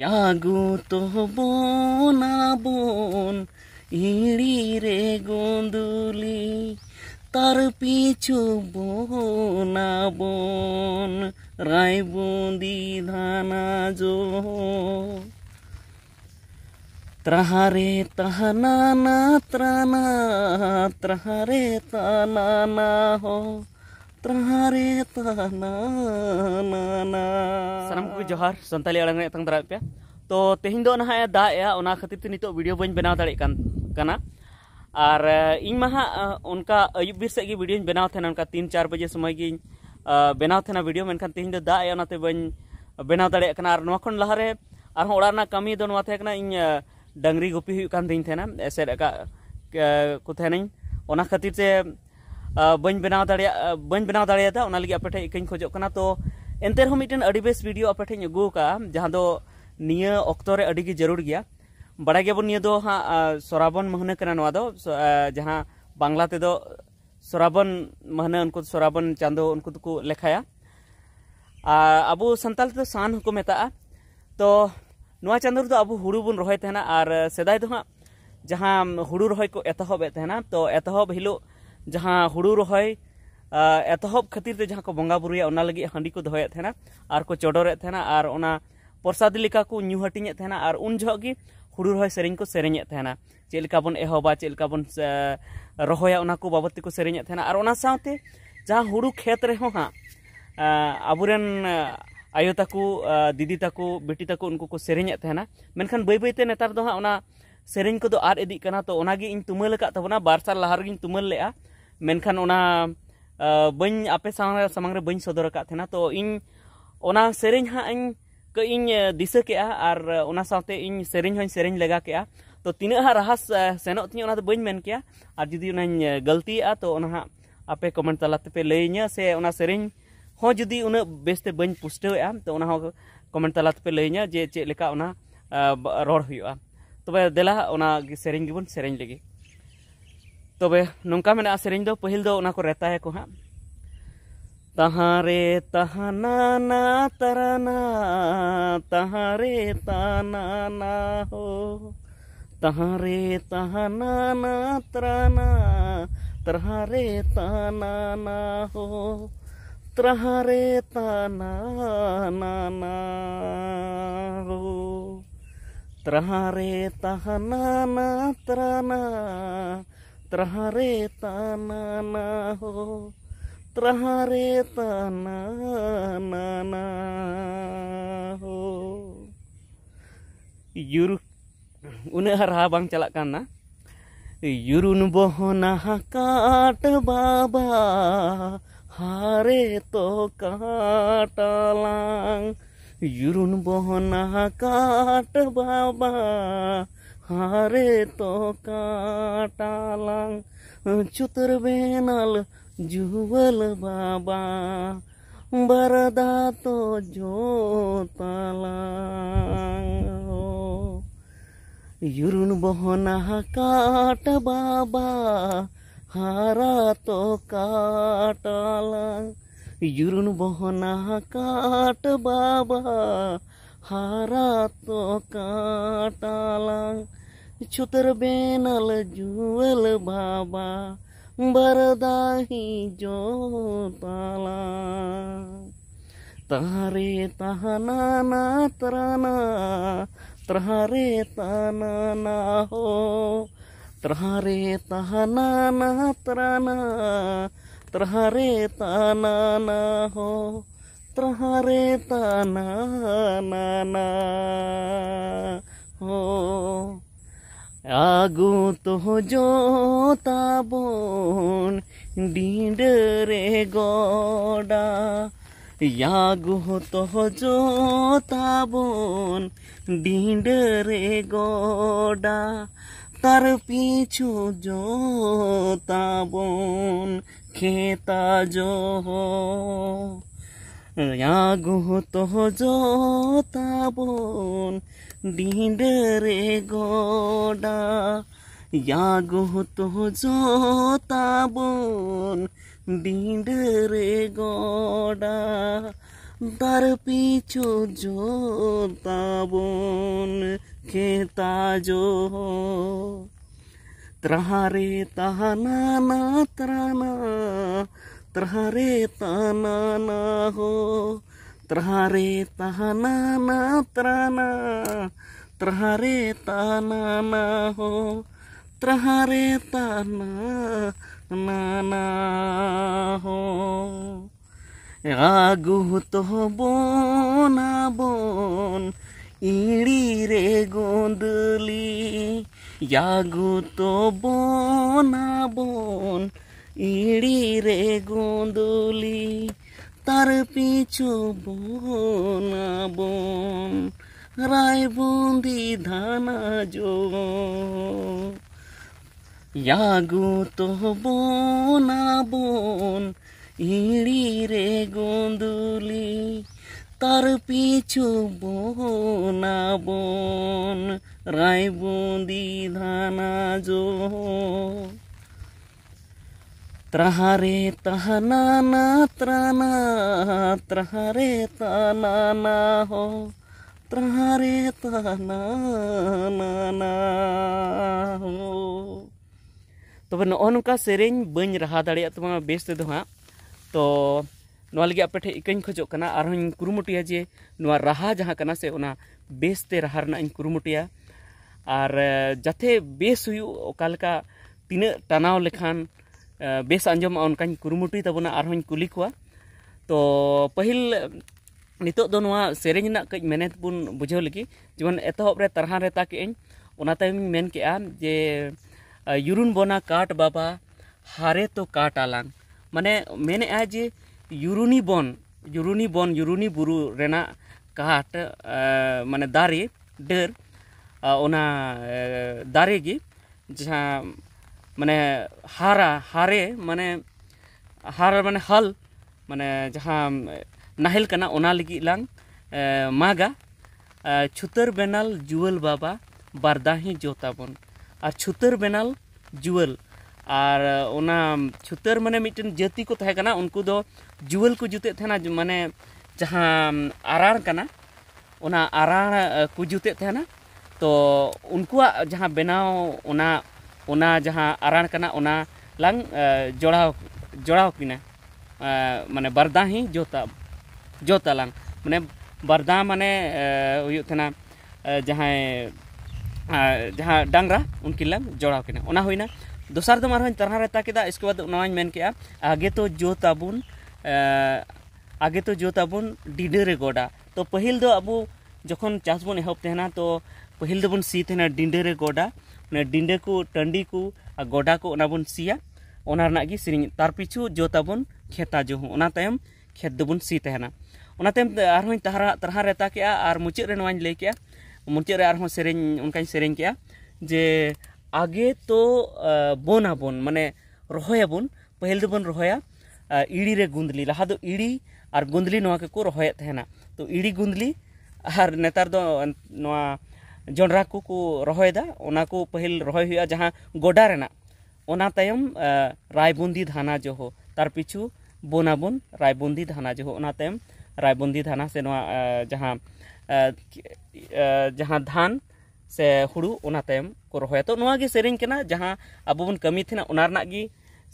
জাগো তো না বোন ইড়ি রে গন্ধুলি তার পিছু বনা বোন রায়বন্দি ধানা জো ত্রাহারে তাহানা না ত্রানা ত্রাহারে তানা না হ Terhari tanana. Salam ku johar, santali orang yang tentang terapi. Ya. To tehindo nah ya da ya, ona khatib tuh video bunyi benar tadi kan, karena. Ar ini mah eh, unka ayu eh, bisa gini video benar tadi unka tiga empat jam semai gini eh, benar tadi video, mungkin tehindo da ya nanti bunyi benar tadi karena ar nuakun lahare. Ya, ar kan orang na kami itu nuat ya ini dengri gupi kan tehindo na, eser kak kuthenin. Ona khatib tuh बनाव बनाव दाड़ा आप ठेकें खोजना तो एनते base video अपे ठे अगुका नियतरे जरूर गया बड़ा गया नियद हाँ सरावन महना करना जहाँ बांगला तद सरावन महना उनको सरावन चांदो उनको तो अब सानता तो सान को मेता तो चांदो रो अब हूँ बन रहा और सदाई तो हाँ जहाँ हूँ रोहे को एतहबे तो एतहब हिलोग जहाँ हुड़ू रोहय एतहब खातिर तो जहाँ को बंगा बुरुया ओना लगी को दोहे थेना और को चोडोरे थेना और प्रसाद लेका को न्यू हटिंग थेना और उन जहाँ की हुड़ू रोहय सेरिंग को सेरिंग थेना बन एहबा चलका बन रहा ओना को बाबत को सेरिंग और ओना जहाँ हुड़ू खेत रहे हाँ आबुरन आयो तक दीदी तक बेटी तक उनको को सेरिंग थेना मेनखान नेतार दो हाँ ओना सेरिंग तो ओनागे इन तुमल तबना बार साल लहा रगिन तुमल लेआ ᱢᱮᱱᱠᱷᱟᱱ ᱚᱱᱟ ᱵᱟᱹᱧ ᱟᱯᱮ ᱥᱟᱢᱟᱝ ᱨᱮ ᱵᱟᱹᱧ ᱥᱚᱫᱚᱨ ᱟᱠᱟᱫ ᱛᱟᱦᱮᱱᱟ ᱛᱚ ᱤᱧ ᱚᱱᱟ ᱥᱮᱨᱮᱧ ᱦᱟᱸᱜ ᱤᱧ ᱠᱟᱹᱡ ᱤᱧ ᱫᱤᱥᱟᱹ ᱠᱮᱜᱼᱟ ᱟᱨ ᱚᱱᱟ ᱥᱟᱶᱛᱮ ᱤᱧ ᱥᱮᱨᱮᱧ ᱦᱚᱸᱧ ᱥᱮᱨᱮᱧ ᱞᱮᱜᱟ ᱠᱮᱜᱼᱟ ᱛᱚ ᱛᱤᱱᱟᱹᱜ ᱦᱟᱸᱜ ᱨᱟᱦᱟ ᱥᱮᱱᱚᱜ ᱛᱤᱧᱟᱹ ᱚᱱᱟ ᱫᱚ ᱵᱟᱹᱧ ᱢᱮᱱ ᱠᱮᱭᱟ ᱟᱨ ᱡᱩᱫᱤ ᱚᱱᱟᱧ ᱜᱟᱹᱞᱛᱤᱭᱟᱜᱼᱟ ᱛᱚ ᱚᱱᱟ ᱦᱟᱸᱜ ᱟᱯᱮ ᱠᱚᱢᱮᱱᱴ ᱛᱟᱞᱟ ᱛᱮᱯᱮ ᱞᱟᱹᱭᱟᱹᱧᱟ ᱥᱮ ᱚᱱᱟ ᱥᱮᱨᱮᱧ ᱦᱚᱸ ᱡᱩᱫᱤ ᱩᱱᱟᱹᱜ ᱵᱮᱥᱛᱮ ᱵᱟᱹᱧ ᱯᱩᱥᱴᱟᱹᱣᱮᱜᱼᱟ ᱛᱚ ᱚᱱᱟ ᱦᱚᱸ ᱠᱚᱢᱮᱱᱴ ᱛᱟᱞᱟ ᱛᱮᱯᱮ ᱞᱟᱹᱭᱟᱹᱧᱟ ᱡᱮ ᱪᱮᱫ ᱞᱮᱠᱟ ᱚᱱᱟ ᱨᱚᱲ ᱦᱩᱭᱩᱜᱼᱟ ᱛᱚᱵᱮ ᱫᱮᱞᱟ ᱚᱱᱟ ᱥᱮᱨᱮᱧ ᱜᱮᱵᱚᱱ ᱥᱮᱨᱮᱧ ᱞᱮᱜᱮ तबे नौका मे से पहल पहिल दो को हाँ तहारे तहाना ना तराना तहारे ताना ना हो तहारे तहाना ना तराना ताना ना हो ताना ना ना हो ना तराना Trahare tanana ho Trahare tanana ho Una harha harhabang calak kana Yurun bohona hakat baba Hare to katalang Yurun bohona hakat baba हारे तो काटा लंग चुतर बेनल जुवल बाबा बरदा तो जो लांग युरुन बहना काट बाबा हारा तो काटा लांग बहना काट बाबा हारा तो काटाला Cuter bena la jewel baba Barada hi jo tala Tare tahana na trana Tare tahana na ho Tare tahana na trana Tare tahana na ho Tare tahana na ho আগুত জোতাবন ডিডরে গডা ইয়াগুত জোতাবন ডিডরে গডা তার পিছু জোতাবন খেতা জো ইয়াগুত জোতাবন ডিঁডরে গোডা ইয়াগো তো জোতাবন ডিঁডরে গোডা তার পিছু বোন খেতা জো ত্রাহারে তাহানা না ত্রানা ত্রাহারে তানা না হো ত্রাহারে তাহানা না ত্রানা ত্রাহারে তানা না হো ত্রাহারে তানা না না হো আগুত বনা বন ইড়ি রে গোন্দলি আগুত বনা বন ইড়ি রে গোন্দলি তার পিছু বন রায়বন্দি ধানা জো ইয়াগু তো বনা বোন ইড়ি রে গন্ধুলি তার পিছু বোন বন রায়বন্দি ধানা জো त्रहरे तहनाना त्रना त्रहरे तनाना हो त्रहरे तनाना हो तब ना से बी रहा दाड़ा बेस तो हाँ तो नागे आप इकाई खोजना और हूँ जे रहा जहाँ से बेसते रहा कुरुमुटिया और जाते बेस हो तना लेखान बेस आंजम कमुटीताबन और कुली को तो पहल नितना से कई मेहनत बन बुझे लगी जेबन एतहबरे तारहा रेता केम के जे यून बना काट बाबा हारे तो काट आला माने मन जे यूरुनी बन यूरुनी बन यूरुनी बुरु रेना काट माने दारे डर दारे गी जहाँ ᱢᱟᱱᱮ ᱦᱟᱨᱟ ᱦᱟᱨᱮ ᱢᱟᱱᱮ ᱦᱟᱨ ᱢᱟᱱᱮ ᱦᱟᱞ ᱢᱟᱱᱮ ᱡᱟᱦᱟᱸ ᱱᱟᱦᱮᱞ ᱠᱟᱱᱟ ᱚᱱᱟ ᱞᱟᱹᱜᱤᱫ ᱞᱟᱝ ᱢᱟᱜᱟ ᱪᱷᱩᱛᱟᱹᱨ ᱵᱮᱱᱟᱞ ᱡᱩᱣᱟᱹᱞ ᱵᱟᱵᱟ ᱵᱟᱨᱫᱟᱦᱤ ᱡᱚᱛᱟᱵᱚᱱ ᱟᱨ ᱪᱷᱩᱛᱟᱹᱨ ᱵᱮᱱᱟᱞ ᱡᱩᱣᱟᱹᱞ ᱟᱨ ᱚᱱᱟ ᱪᱷᱩᱛᱟᱹᱨ ᱢᱟᱱᱮ ᱢᱤᱫᱴᱮᱱ ᱡᱟᱹᱛᱤ ᱠᱚ ᱛᱟᱦᱮᱸ ᱠᱟᱱᱟ ᱩᱱᱠᱩ ᱫᱚ ᱡᱩᱣᱟᱹᱞ ᱠᱚ ᱡᱩᱛᱮᱫ ᱛᱟᱦᱮᱱᱟ ᱢᱟᱱᱮ ᱡᱟᱦᱟᱸ ᱟᱨᱟᱲ ᱠᱟᱱᱟ ᱚᱱᱟ ᱟᱨᱟᱲ ᱠᱚ ᱡᱩᱛᱮᱫ ᱛᱟᱦᱮᱱᱟ ᱛᱚ ᱩᱱᱠᱩᱣᱟᱜ ᱡᱟᱦᱟᱸ ᱵᱮᱱᱟᱣ ᱚᱱᱟ आरण लंग जोड़ा जोड़ा किना माने बरदा ही जोता जोता लंग माने बरदा माने हुना जहाँ जहाँ डांगरा उनकी लंग जोड़ा किना उना हुई ना दूसर तो मारो तरह रहता के इसके बाद मन के आगे तो जोताबन आगे तो जोताबन डीडे गोडा तो पहल तो अब जो चाष बन एहबे तो पहले दोन तो सी थे डिडे गोडा डिंडे को टंडी को गोडा को सीना सीरी तार पीछू जो ताबन खेता जो तम तो खेत दोन तो सी तेनाम तहा रेता के मुचाद रहा लैके मुचाद सेनका से जे आगे तो बोना बन माने रहा पहल दोन रहा इड़ी रे गुंदली लहा दो इड़ी और गुंदली को रहा तो इड़ी गुंदली नेतार दो नुआ, जंडरा को रहा पहल रहा जहाँ गोडा तयम रायबंदी धाना जोहो तार पिछु बोनाबन रायबंदी धाना जोहो तयम रायबंदी धाना से जहाँ जहाँ धान से हुड़ू उना को रहा तो नागे से जहाँ अब बन कमी थे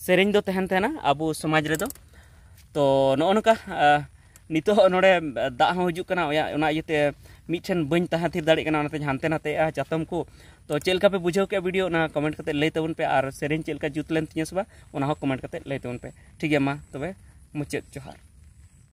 से अब समाज रे तो नौका नित दा हजना मिटन बी थी दाना हाते नाते चातम को तो चलका पे बुझे के वीडियो ना कमेंट करते लैताब पे और सेरें चलका जुत लेन तीस कमेंट करते लैताब पे ठीक है मा तब मुचाद जोहार